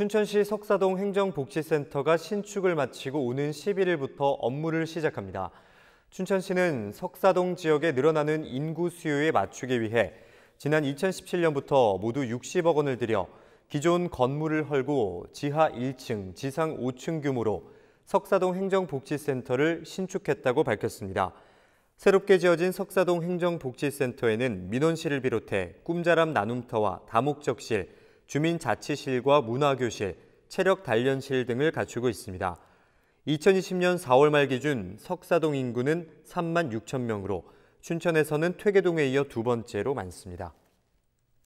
춘천시 석사동 행정복지센터가 신축을 마치고 오는 11일부터 업무를 시작합니다. 춘천시는 석사동 지역에 늘어나는 인구 수요에 맞추기 위해 지난 2017년부터 모두 60억 원을 들여 기존 건물을 헐고 지하 1층, 지상 5층 규모로 석사동 행정복지센터를 신축했다고 밝혔습니다. 새롭게 지어진 석사동 행정복지센터에는 민원실을 비롯해 꿈자람 나눔터와 다목적실, 주민자치실과 문화교실, 체력단련실 등을 갖추고 있습니다. 2020년 4월 말 기준 석사동 인구는 3만 6천 명으로 춘천에서는 퇴계동에 이어 두 번째로 많습니다.